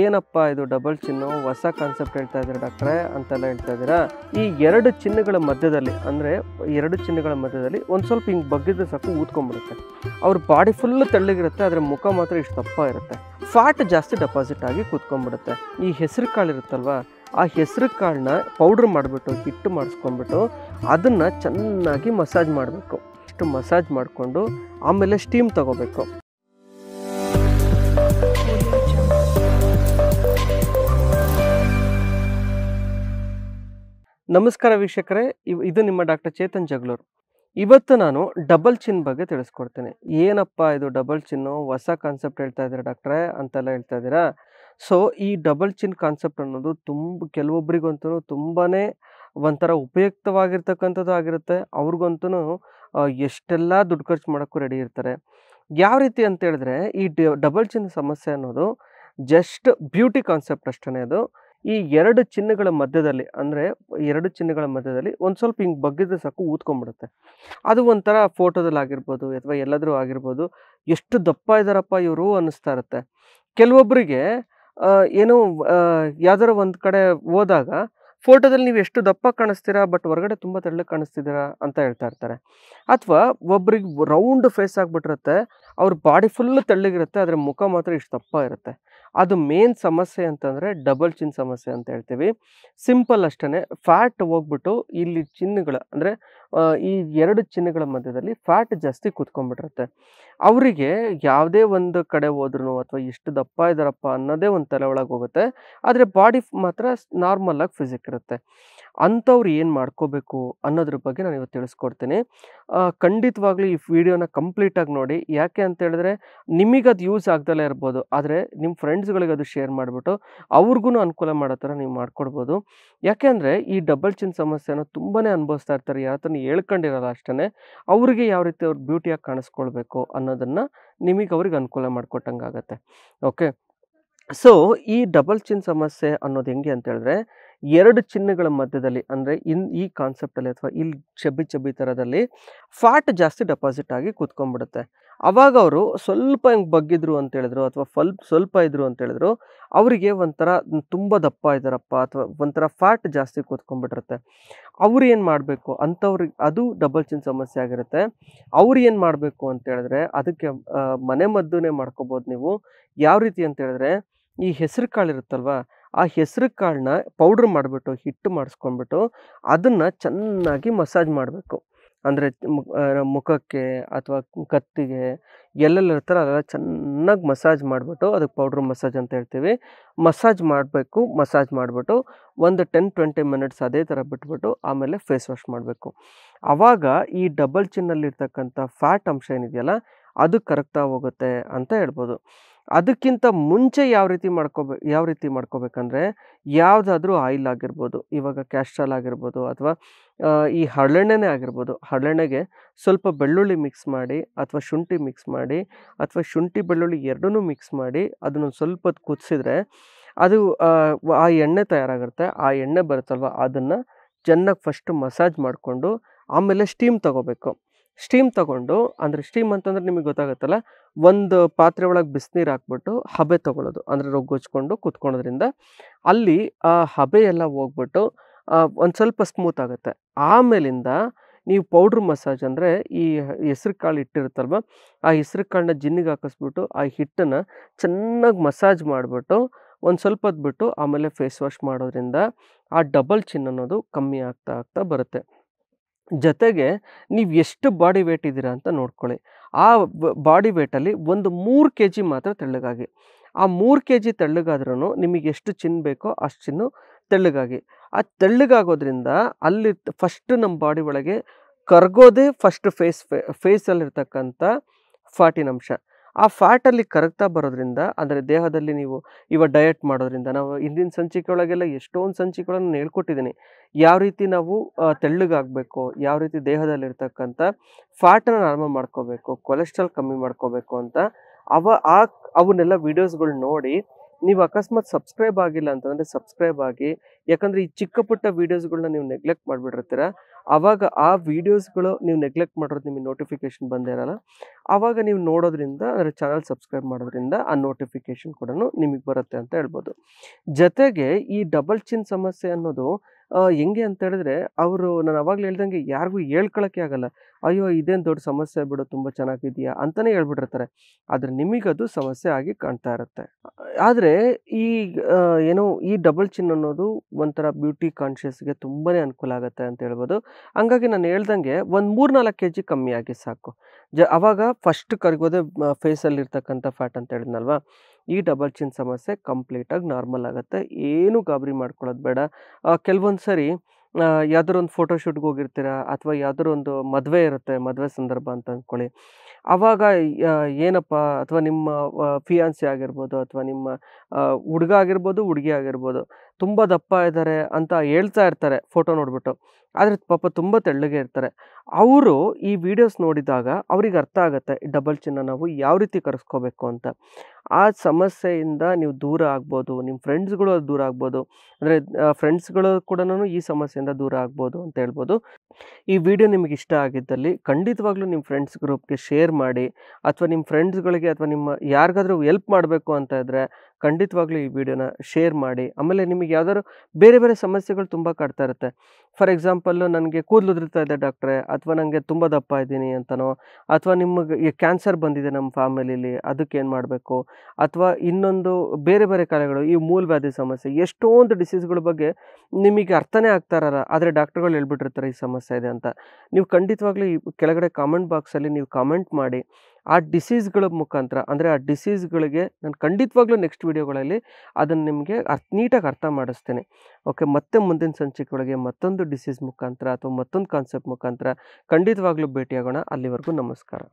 ಏನಪ್ಪ ಇದು ಡಬಲ್ ಚಿನ್ನು ಹೊಸ ಕಾನ್ಸೆಪ್ಟ್ ಹೇಳ್ತಾ ಇದ್ದೀರಾ ಡಾಕ್ಟ್ರೆ ಅಂತೆಲ್ಲ ಹೇಳ್ತಾ ಇದ್ದೀರಾ ಈ ಎರಡು ಚಿನ್ನಗಳ ಮಧ್ಯದಲ್ಲಿ ಅಂದರೆ ಎರಡು ಚಿನ್ನಗಳ ಮಧ್ಯದಲ್ಲಿ ಒಂದು ಸ್ವಲ್ಪ ಹಿಂಗೆ ಬಗ್ಗಿದ್ರೆ ಸಾಕು ಊದ್ಕೊಂಡ್ಬಿಡುತ್ತೆ ಅವ್ರ ಬಾಡಿ ಫುಲ್ಲು ತೆಳ್ಳಗಿರುತ್ತೆ ಆದರೆ ಮುಖ ಮಾತ್ರ ಇಷ್ಟು ದಪ್ಪ ಇರುತ್ತೆ ಫ್ಯಾಟ್ ಜಾಸ್ತಿ ಡೆಪಾಸಿಟ್ ಆಗಿ ಕೂತ್ಕೊಂಡ್ಬಿಡುತ್ತೆ ಈ ಹೆಸರು ಕಾಳು ಇರುತ್ತಲ್ವಾ ಆ ಹೆಸರು ಕಾಳನ್ನ ಪೌಡ್ರ್ ಮಾಡಿಬಿಟ್ಟು ಹಿಟ್ಟು ಮಾಡಿಸ್ಕೊಂಡ್ಬಿಟ್ಟು ಅದನ್ನು ಚೆನ್ನಾಗಿ ಮಸಾಜ್ ಮಾಡಬೇಕು ಇಷ್ಟು ಮಸಾಜ್ ಮಾಡಿಕೊಂಡು ಆಮೇಲೆ ಸ್ಟೀಮ್ ತಗೋಬೇಕು ನಮಸ್ಕಾರ ವೀಕ್ಷಕರೇ ಇವ್ ಇದು ನಿಮ್ಮ ಡಾಕ್ಟರ್ ಚೇತನ್ ಜಗಳೂರು ಇವತ್ತು ನಾನು ಡಬಲ್ ಚಿನ್ ಬಗ್ಗೆ ತಿಳಿಸ್ಕೊಡ್ತೇನೆ ಏನಪ್ಪ ಇದು ಡಬಲ್ ಚಿನ್ನು ಹೊಸ ಕಾನ್ಸೆಪ್ಟ್ ಹೇಳ್ತಾ ಇದ್ದೀರಾ ಡಾಕ್ಟ್ರೇ ಅಂತೆಲ್ಲ ಹೇಳ್ತಾ ಇದ್ದೀರಾ ಸೊ ಈ ಡಬಲ್ ಚಿನ್ ಕಾನ್ಸೆಪ್ಟ್ ಅನ್ನೋದು ತುಂಬ ಕೆಲವೊಬ್ಬರಿಗಂತೂ ತುಂಬಾ ಒಂಥರ ಉಪಯುಕ್ತವಾಗಿರ್ತಕ್ಕಂಥದ್ದು ಆಗಿರುತ್ತೆ ಅವ್ರಿಗಂತೂ ಎಷ್ಟೆಲ್ಲ ದುಡ್ಡು ಖರ್ಚು ಮಾಡೋಕ್ಕೂ ರೆಡಿ ಇರ್ತಾರೆ ಯಾವ ರೀತಿ ಅಂತ ಹೇಳಿದ್ರೆ ಈ ಡಬಲ್ ಚಿನ್ ಸಮಸ್ಯೆ ಅನ್ನೋದು ಜಸ್ಟ್ ಬ್ಯೂಟಿ ಕಾನ್ಸೆಪ್ಟ್ ಅಷ್ಟೇ ಅದು ಈ ಎರಡು ಚಿಹ್ನೆಗಳ ಮಧ್ಯದಲ್ಲಿ ಅಂದರೆ ಎರಡು ಚಿಹ್ನೆಗಳ ಮಧ್ಯದಲ್ಲಿ ಒಂದು ಸ್ವಲ್ಪ ಹಿಂಗೆ ಬಗ್ಗಿದ್ರೆ ಸಾಕು ಊದ್ಕೊಂಡ್ಬಿಡುತ್ತೆ ಅದು ಒಂಥರ ಫೋಟೋದಲ್ಲಿ ಆಗಿರ್ಬೋದು ಅಥವಾ ಎಲ್ಲಾದರೂ ಆಗಿರ್ಬೋದು ಎಷ್ಟು ದಪ್ಪ ಇದ್ದಾರಪ್ಪ ಇವರು ಅನ್ನಿಸ್ತಾ ಇರುತ್ತೆ ಕೆಲವೊಬ್ಬರಿಗೆ ಏನೋ ಯಾವ್ದಾರ ಒಂದು ಕಡೆ ಹೋದಾಗ ಫೋಟೋದಲ್ಲಿ ನೀವು ಎಷ್ಟು ದಪ್ಪ ಕಾಣಿಸ್ತೀರಾ ಬಟ್ ಹೊರಗಡೆ ತುಂಬ ತೆಳ್ಳಗೆ ಕಾಣಿಸ್ತಿದ್ದೀರಾ ಅಂತ ಹೇಳ್ತಾ ಇರ್ತಾರೆ ಅಥವಾ ಒಬ್ರಿಗೆ ರೌಂಡ್ ಫೇಸ್ ಆಗಿಬಿಟ್ಟಿರುತ್ತೆ ಅವ್ರ ಬಾಡಿ ಫುಲ್ ತೆಳ್ಳಗಿರುತ್ತೆ ಆದರೆ ಮುಖ ಮಾತ್ರ ಇಷ್ಟು ದಪ್ಪ ಇರುತ್ತೆ ಅದು ಮೇನ್ ಸಮಸ್ಯೆ ಅಂತಂದರೆ ಡಬಲ್ ಚಿನ್ ಸಮಸ್ಯೆ ಅಂತ ಹೇಳ್ತೀವಿ ಸಿಂಪಲ್ ಅಷ್ಟೇ ಫ್ಯಾಟ್ ಹೋಗ್ಬಿಟ್ಟು ಇಲ್ಲಿ ಚಿನ್ನಗಳ ಅಂದರೆ ಈ ಎರಡು ಚಿನ್ನುಗಳ ಮಧ್ಯದಲ್ಲಿ ಫ್ಯಾಟ್ ಜಾಸ್ತಿ ಕೂತ್ಕೊಂಡ್ಬಿಟ್ಟಿರುತ್ತೆ ಅವರಿಗೆ ಯಾವುದೇ ಒಂದು ಕಡೆ ಹೋದ್ರೂ ಅಥವಾ ಎಷ್ಟು ದಪ್ಪ ಇದ್ದಾರಪ್ಪ ಅನ್ನೋದೇ ಒಂದು ತಲೆ ಒಳಗೆ ಹೋಗುತ್ತೆ ಆದರೆ ಬಾಡಿ ಮಾತ್ರ ನಾರ್ಮಲಾಗಿ ಫಿಸಿಕ್ ಇರುತ್ತೆ ಅಂಥವ್ರು ಏನು ಮಾಡ್ಕೋಬೇಕು ಅನ್ನೋದ್ರ ಬಗ್ಗೆ ನಾನು ಇವತ್ತು ತಿಳಿಸ್ಕೊಡ್ತೀನಿ ಖಂಡಿತವಾಗ್ಲೂ ಈ ವಿಡಿಯೋನ ಕಂಪ್ಲೀಟಾಗಿ ನೋಡಿ ಯಾಕೆ ಅಂತ ಹೇಳಿದ್ರೆ ಅದು ಯೂಸ್ ಆಗ್ದಲೇ ಇರ್ಬೋದು ಆದರೆ ನಿಮ್ಮ ಫ್ರೆಂಡ್ಸ್ಗಳಿಗೆ ಅದು ಶೇರ್ ಮಾಡಿಬಿಟ್ಟು ಅವ್ರಿಗೂ ಅನುಕೂಲ ಮಾಡೋ ಥರ ನೀವು ಮಾಡ್ಕೊಡ್ಬೋದು ಅಂದರೆ ಈ ಡಬಲ್ ಚಿನ್ ಸಮಸ್ಯೆನ ತುಂಬಾ ಅನುಭವಿಸ್ತಾ ಇರ್ತಾರೆ ಯಾವ ಥರ ಹೇಳ್ಕೊಂಡಿರಲ್ಲ ಅಷ್ಟೇ ಅವರಿಗೆ ಯಾವ ರೀತಿ ಅವ್ರ ಬ್ಯೂಟಿಯಾಗಿ ಕಾಣಿಸ್ಕೊಳ್ಬೇಕು ಅನ್ನೋದನ್ನು ನಿಮಗೆ ಅವ್ರಿಗೆ ಅನುಕೂಲ ಮಾಡಿಕೊಟ್ಟಂಗೆ ಆಗುತ್ತೆ ಓಕೆ ಸೊ ಈ ಡಬಲ್ ಚಿನ್ ಸಮಸ್ಯೆ ಅನ್ನೋದು ಹೆಂಗೆ ಅಂತ ಹೇಳಿದ್ರೆ ಎರಡು ಚಿನ್ನಗಳ ಮಧ್ಯದಲ್ಲಿ ಅಂದರೆ ಇನ್ ಈ ಕಾನ್ಸೆಪ್ಟಲ್ಲಿ ಅಥವಾ ಇಲ್ಲಿ ಚಬ್ಬಿ ಚಬ್ಬಿ ಥರದಲ್ಲಿ ಫ್ಯಾಟ್ ಜಾಸ್ತಿ ಡೆಪಾಸಿಟ್ ಆಗಿ ಕೂತ್ಕೊಂಡ್ಬಿಡುತ್ತೆ ಅವಾಗ ಅವರು ಸ್ವಲ್ಪ ಹಿಂಗೆ ಬಗ್ಗಿದ್ರು ಅಂತ ಹೇಳಿದ್ರು ಅಥವಾ ಫಲ್ ಸ್ವಲ್ಪ ಇದ್ರು ಅಂತ ಹೇಳಿದ್ರು ಅವರಿಗೆ ಒಂಥರ ತುಂಬ ದಪ್ಪ ಇದ್ದಾರಪ್ಪ ಅಥವಾ ಒಂಥರ ಫ್ಯಾಟ್ ಜಾಸ್ತಿ ಕೂತ್ಕೊಂಡ್ಬಿಟ್ಟಿರುತ್ತೆ ಅವ್ರು ಏನು ಮಾಡಬೇಕು ಅಂಥವ್ರಿಗೆ ಅದು ಡಬಲ್ ಚಿನ್ ಸಮಸ್ಯೆ ಆಗಿರುತ್ತೆ ಅವ್ರು ಏನು ಮಾಡಬೇಕು ಅಂತ ಹೇಳಿದ್ರೆ ಅದಕ್ಕೆ ಮನೆ ಮದ್ದುನೇ ಮಾಡ್ಕೋಬೋದು ನೀವು ಯಾವ ರೀತಿ ಅಂತ ಹೇಳಿದ್ರೆ ಈ ಹೆಸರು ಕಾಳು ಇರುತ್ತಲ್ವ ಆ ಹೆಸರು ಕಾಳನ್ನ ಪೌಡ್ರ್ ಮಾಡಿಬಿಟ್ಟು ಹಿಟ್ಟು ಮಾಡಿಸ್ಕೊಂಡ್ಬಿಟ್ಟು ಅದನ್ನು ಚೆನ್ನಾಗಿ ಮಸಾಜ್ ಮಾಡಬೇಕು ಅಂದರೆ ಮುಖಕ್ಕೆ ಅಥವಾ ಕತ್ತಿಗೆ ಎಲ್ಲೆಲ್ಲಿರ್ತಾರೆ ಅದೆಲ್ಲ ಚೆನ್ನಾಗಿ ಮಸಾಜ್ ಮಾಡಿಬಿಟ್ಟು ಅದಕ್ಕೆ ಪೌಡ್ರ್ ಮಸಾಜ್ ಅಂತ ಹೇಳ್ತೀವಿ ಮಸಾಜ್ ಮಾಡಬೇಕು ಮಸಾಜ್ ಮಾಡಿಬಿಟ್ಟು ಒಂದು ಟೆನ್ ಟ್ವೆಂಟಿ ಮಿನಿಟ್ಸ್ ಅದೇ ಥರ ಬಿಟ್ಬಿಟ್ಟು ಆಮೇಲೆ ಫೇಸ್ ವಾಶ್ ಮಾಡಬೇಕು ಆವಾಗ ಈ ಡಬಲ್ ಚಿನ್ನಲ್ಲಿರ್ತಕ್ಕಂಥ ಫ್ಯಾಟ್ ಅಂಶ ಏನಿದೆಯಲ್ಲ ಅದು ಕರಗ್ತಾ ಹೋಗುತ್ತೆ ಅಂತ ಹೇಳ್ಬೋದು ಅದಕ್ಕಿಂತ ಮುಂಚೆ ಯಾವ ರೀತಿ ಮಾಡ್ಕೋಬೇಕು ಯಾವ ರೀತಿ ಮಾಡ್ಕೋಬೇಕಂದ್ರೆ ಯಾವುದಾದ್ರೂ ಆಯಿಲ್ ಆಗಿರ್ಬೋದು ಇವಾಗ ಕ್ಯಾಸ್ಟ್ರಾಲ್ ಆಗಿರ್ಬೋದು ಅಥವಾ ಈ ಹರಳೆಣ್ಣೆನೇ ಆಗಿರ್ಬೋದು ಹರಳೆಣ್ಣೆಗೆ ಸ್ವಲ್ಪ ಬೆಳ್ಳುಳ್ಳಿ ಮಿಕ್ಸ್ ಮಾಡಿ ಅಥವಾ ಶುಂಠಿ ಮಿಕ್ಸ್ ಮಾಡಿ ಅಥವಾ ಶುಂಠಿ ಬೆಳ್ಳುಳ್ಳಿ ಎರಡನ್ನೂ ಮಿಕ್ಸ್ ಮಾಡಿ ಅದನ್ನು ಸ್ವಲ್ಪ ಕುದಿಸಿದ್ರೆ ಅದು ಆ ಎಣ್ಣೆ ತಯಾರಾಗುತ್ತೆ ಆ ಎಣ್ಣೆ ಬರುತ್ತಲ್ವ ಅದನ್ನು ಚೆನ್ನಾಗಿ ಫಸ್ಟ್ ಮಸಾಜ್ ಮಾಡಿಕೊಂಡು ಆಮೇಲೆ ಸ್ಟೀಮ್ ತಗೋಬೇಕು ಸ್ಟೀಮ್ ತೊಗೊಂಡು ಅಂದರೆ ಸ್ಟೀಮ್ ಅಂತಂದರೆ ನಿಮಗೆ ಗೊತ್ತಾಗುತ್ತಲ್ಲ ಒಂದು ಪಾತ್ರೆ ಒಳಗೆ ಬಿಸಿನೀರು ಹಾಕ್ಬಿಟ್ಟು ಹಬೆ ತೊಗೊಳೋದು ಅಂದರೆ ರೊಗ್ಗೊಚ್ಕೊಂಡು ಕುತ್ಕೊಳೋದ್ರಿಂದ ಅಲ್ಲಿ ಆ ಹಬೆ ಎಲ್ಲ ಹೋಗ್ಬಿಟ್ಟು ಒಂದು ಸ್ವಲ್ಪ ಸ್ಮೂತ್ ಆಗುತ್ತೆ ಆಮೇಲಿಂದ ನೀವು ಪೌಡ್ರ್ ಮಸಾಜ್ ಅಂದರೆ ಈ ಹೆಸ್ರು ಕಾಳು ಇಟ್ಟಿರುತ್ತಲ್ವ ಆ ಹೆಸ್ರು ಕಾಳನ್ನ ಜಿನ್ನಿಗೆ ಹಾಕಿಸ್ಬಿಟ್ಟು ಆ ಹಿಟ್ಟನ್ನು ಚೆನ್ನಾಗಿ ಮಸಾಜ್ ಮಾಡಿಬಿಟ್ಟು ಒಂದು ಸ್ವಲ್ಪ ಹೊತ್ತು ಬಿಟ್ಟು ಆಮೇಲೆ ಫೇಸ್ ವಾಶ್ ಮಾಡೋದ್ರಿಂದ ಆ ಡಬಲ್ ಚಿನ್ ಅನ್ನೋದು ಕಮ್ಮಿ ಆಗ್ತಾ ಆಗ್ತಾ ಬರುತ್ತೆ ಜೊತೆಗೆ ನೀವು ಎಷ್ಟು ಬಾಡಿ ವೇಟ್ ಇದ್ದೀರಾ ಅಂತ ನೋಡ್ಕೊಳ್ಳಿ ಆ ಬಾಡಿ ವೇಟಲ್ಲಿ ಒಂದು ಮೂರು ಕೆ ಜಿ ಮಾತ್ರ ತೆಳ್ಳಗಾಗಿ ಆ ಮೂರು ಕೆ ಜಿ ತೆಳ್ಳಗಾದ್ರೂ ನಿಮಗೆ ಎಷ್ಟು ಚಿನ್ನ ಬೇಕೋ ಅಷ್ಟು ಚಿನ್ನು ತೆಳ್ಳಗಾಗಿ ಆ ತೆಳ್ಳಗಾಗೋದ್ರಿಂದ ಅಲ್ಲಿ ಫಸ್ಟ್ ನಮ್ಮ ಬಾಡಿ ಒಳಗೆ ಕರ್ಗೋದೇ ಫಸ್ಟ್ ಫೇಸ್ ಫೇಸಲ್ಲಿರ್ತಕ್ಕಂಥ ಫಾಟಿನ ಅಂಶ ಆ ಫ್ಯಾಟಲ್ಲಿ ಕರಗ್ತಾ ಬರೋದ್ರಿಂದ ಅಂದರೆ ದೇಹದಲ್ಲಿ ನೀವು ಇವಾಗ ಡಯಟ್ ಮಾಡೋದ್ರಿಂದ ನಾವು ಹಿಂದಿನ ಸಂಚಿಕೆ ಒಳಗೆಲ್ಲ ಎಷ್ಟೊಂದು ಸಂಚಿಕೆಗಳನ್ನು ಹೇಳ್ಕೊಟ್ಟಿದ್ದೀನಿ ಯಾವ ರೀತಿ ನಾವು ತೆಳ್ಳಗಾಗಬೇಕು ಯಾವ ರೀತಿ ದೇಹದಲ್ಲಿರ್ತಕ್ಕಂಥ ಫ್ಯಾಟನ್ನು ನಾರ್ಮಲ್ ಮಾಡ್ಕೋಬೇಕು ಕೊಲೆಸ್ಟ್ರಾಲ್ ಕಮ್ಮಿ ಮಾಡ್ಕೋಬೇಕು ಅಂತ ಅವ ಆ ಅವನ್ನೆಲ್ಲ ವೀಡಿಯೋಸ್ಗಳು ನೋಡಿ ನೀವು ಅಕಸ್ಮಾತ್ ಸಬ್ಸ್ಕ್ರೈಬ್ ಆಗಿಲ್ಲ ಅಂತಂದರೆ ಸಬ್ಸ್ಕ್ರೈಬ್ ಆಗಿ ಯಾಕಂದರೆ ಈ ಚಿಕ್ಕ ಪುಟ್ಟ ವೀಡಿಯೋಸ್ಗಳನ್ನ ನೀವು ನೆಗ್ಲೆಕ್ಟ್ ಮಾಡಿಬಿಟ್ಟಿರ್ತೀರ ಆವಾಗ ಆ ವೀಡಿಯೋಸ್ಗಳು ನೀವು ನೆಗ್ಲೆಕ್ಟ್ ಮಾಡಿರೋದು ನಿಮಗೆ ನೋಟಿಫಿಕೇಷನ್ ಬಂದಿರಲ್ಲ ಆವಾಗ ನೀವು ನೋಡೋದ್ರಿಂದ ಅಂದರೆ ಚಾನಲ್ ಸಬ್ಸ್ಕ್ರೈಬ್ ಮಾಡೋದ್ರಿಂದ ಆ ನೋಟಿಫಿಕೇಷನ್ ಕೂಡ ನಿಮಗೆ ಬರುತ್ತೆ ಅಂತ ಹೇಳ್ಬೋದು ಜೊತೆಗೆ ಈ ಡಬಲ್ ಚಿನ್ ಸಮಸ್ಯೆ ಅನ್ನೋದು ಹೆಂಗೆ ಅಂತ ಹೇಳಿದ್ರೆ ಅವರು ನಾನು ಅವಾಗಲೇ ಹೇಳ್ದಂಗೆ ಯಾರಿಗೂ ಹೇಳ್ಕೊಳಕ್ಕೆ ಆಗಲ್ಲ ಅಯ್ಯೋ ಇದೇನು ದೊಡ್ಡ ಸಮಸ್ಯೆ ಬಿಡು ತುಂಬ ಚೆನ್ನಾಗಿದೆಯಾ ಅಂತಲೇ ಹೇಳ್ಬಿಟ್ಟಿರ್ತಾರೆ ಆದರೆ ನಿಮಗದು ಸಮಸ್ಯೆ ಆಗಿ ಕಾಣ್ತಾ ಇರುತ್ತೆ ಆದರೆ ಈ ಏನು ಈ ಡಬಲ್ ಚಿನ್ ಅನ್ನೋದು ಒಂಥರ ಬ್ಯೂಟಿ ಕಾನ್ಷಿಯಸ್ಗೆ ತುಂಬಾ ಅನುಕೂಲ ಆಗುತ್ತೆ ಅಂತ ಹೇಳ್ಬೋದು ಹಂಗಾಗಿ ನಾನು ಹೇಳ್ದಂಗೆ ಒಂದು ಮೂರು ನಾಲ್ಕು ಕೆ ಜಿ ಕಮ್ಮಿ ಆಗಿ ಸಾಕು ಜ ಅವಾಗ ಫಸ್ಟ್ ಕರ್ಗೋದೆ ಫೇಸಲ್ಲಿ ಫ್ಯಾಟ್ ಅಂತ ಹೇಳಿದ್ನಲ್ವಾ ಈ ಡಬಲ್ ಚಿನ್ ಸಮಸ್ಯೆ ಕಂಪ್ಲೀಟಾಗಿ ನಾರ್ಮಲ್ ಆಗುತ್ತೆ ಏನು ಗಾಬರಿ ಮಾಡ್ಕೊಳ್ಳೋದು ಬೇಡ ಕೆಲವೊಂದು ಸರಿ ಯಾವ್ದಾರು ಒಂದು ಫೋಟೋಶೂಟ್ಗೆ ಹೋಗಿರ್ತೀರಾ ಅಥವಾ ಯಾವ್ದಾರು ಒಂದು ಮದುವೆ ಇರುತ್ತೆ ಮದುವೆ ಸಂದರ್ಭ ಅಂತ ಅಂದ್ಕೊಳ್ಳಿ ಆವಾಗ ಏನಪ್ಪ ಅಥವಾ ನಿಮ್ಮ ಫಿಯಾನ್ಸಿ ಆಗಿರ್ಬೋದು ಅಥವಾ ನಿಮ್ಮ ಹುಡುಗ ಆಗಿರ್ಬೋದು ಹುಡುಗಿ ಆಗಿರ್ಬೋದು ತುಂಬ ದಪ್ಪ ಇದ್ದಾರೆ ಅಂತ ಹೇಳ್ತಾ ಇರ್ತಾರೆ ಫೋಟೋ ನೋಡಿಬಿಟ್ಟು ಆದರೆ ಪಾಪ ತುಂಬ ತೆಳ್ಳಗೆ ಇರ್ತಾರೆ ಅವರು ಈ ವಿಡಿಯೋಸ್ ನೋಡಿದಾಗ ಅವ್ರಿಗೆ ಅರ್ಥ ಆಗುತ್ತೆ ಡಬಲ್ ಚಿನ್ನ ನಾವು ಯಾವ ರೀತಿ ಕರೆಸ್ಕೋಬೇಕು ಅಂತ ಆ ಸಮಸ್ಯೆಯಿಂದ ನೀವು ದೂರ ಆಗ್ಬೋದು ನಿಮ್ಮ ಫ್ರೆಂಡ್ಸ್ಗಳು ಅದು ದೂರ ಆಗ್ಬೋದು ಅಂದರೆ ಫ್ರೆಂಡ್ಸ್ಗಳು ಕೂಡ ಈ ಸಮಸ್ಯೆಯಿಂದ ದೂರ ಆಗ್ಬೋದು ಅಂತ ಹೇಳ್ಬೋದು ಈ ವಿಡಿಯೋ ನಿಮಗೆ ಇಷ್ಟ ಆಗಿದ್ದಲ್ಲಿ ಖಂಡಿತವಾಗ್ಲೂ ನಿಮ್ಮ ಫ್ರೆಂಡ್ಸ್ ಗ್ರೂಪ್ಗೆ ಶೇರ್ ಮಾಡಿ ಅಥವಾ ನಿಮ್ಮ ಫ್ರೆಂಡ್ಸ್ಗಳಿಗೆ ಅಥವಾ ನಿಮ್ಮ ಯಾರಿಗಾದರೂ ಹೆಲ್ಪ್ ಮಾಡಬೇಕು ಅಂತ ಇದ್ದರೆ ಖಂಡಿತವಾಗ್ಲೂ ಈ ವಿಡಿಯೋನ ಶೇರ್ ಮಾಡಿ ಆಮೇಲೆ ನಿಮಗೆ ಯಾವ್ದಾದ್ರು ಬೇರೆ ಬೇರೆ ಸಮಸ್ಯೆಗಳು ತುಂಬ ಕಾಡ್ತಾ ಇರುತ್ತೆ ಫಾರ್ ಎಕ್ಸಾಂಪಲ್ ನನಗೆ ಕೂದಲು ಉದುರ್ತಾ ಇದೆ ಡಾಕ್ಟ್ರೆ ಅಥವಾ ನನಗೆ ತುಂಬ ದಪ್ಪ ಇದ್ದೀನಿ ಅಂತನೋ ಅಥವಾ ನಿಮಗೆ ಕ್ಯಾನ್ಸರ್ ಬಂದಿದೆ ನಮ್ಮ ಫ್ಯಾಮಿಲಿಲಿ ಅದಕ್ಕೆ ಏನು ಮಾಡಬೇಕು ಅಥವಾ ಇನ್ನೊಂದು ಬೇರೆ ಬೇರೆ ಕಾಲಗಳು ಈ ಮೂಲವ್ಯಾಧಿ ಸಮಸ್ಯೆ ಎಷ್ಟೊಂದು ಡಿಸೀಸ್ಗಳ ಬಗ್ಗೆ ನಿಮಗೆ ಅರ್ಥನೇ ಆಗ್ತಾರಲ್ಲ ಆದರೆ ಡಾಕ್ಟ್ರುಗಳು ಹೇಳ್ಬಿಟ್ಟಿರ್ತಾರೆ ಈ ಸಮಸ್ಯೆ ಇದೆ ಅಂತ ನೀವು ಖಂಡಿತವಾಗ್ಲೂ ಈ ಕೆಳಗಡೆ ಕಾಮೆಂಟ್ ಬಾಕ್ಸಲ್ಲಿ ನೀವು ಕಾಮೆಂಟ್ ಮಾಡಿ ಆ ಡಿಸೀಸ್ಗಳ ಮುಖಾಂತರ ಅಂದರೆ ಆ ಡಿಸೀಸ್ಗಳಿಗೆ ನಾನು ಖಂಡಿತವಾಗ್ಲೂ ನೆಕ್ಸ್ಟ್ ವಿಡಿಯೋಗಳಲ್ಲಿ ಅದನ್ನು ನಿಮಗೆ ಅರ್ಥ ನೀಟಾಗಿ ಅರ್ಥ ಮಾಡಿಸ್ತೇನೆ ಓಕೆ ಮತ್ತೆ ಮುಂದಿನ ಸಂಚಿಕೆಯೊಳಗೆ ಮತ್ತೊಂದು ಡಿಸೀಸ್ ಮುಖಾಂತರ ಅಥವಾ ಮತ್ತೊಂದು ಕಾನ್ಸೆಪ್ಟ್ ಮುಖಾಂತರ ಖಂಡಿತವಾಗ್ಲೂ ಭೇಟಿಯಾಗೋಣ ಅಲ್ಲಿವರೆಗೂ ನಮಸ್ಕಾರ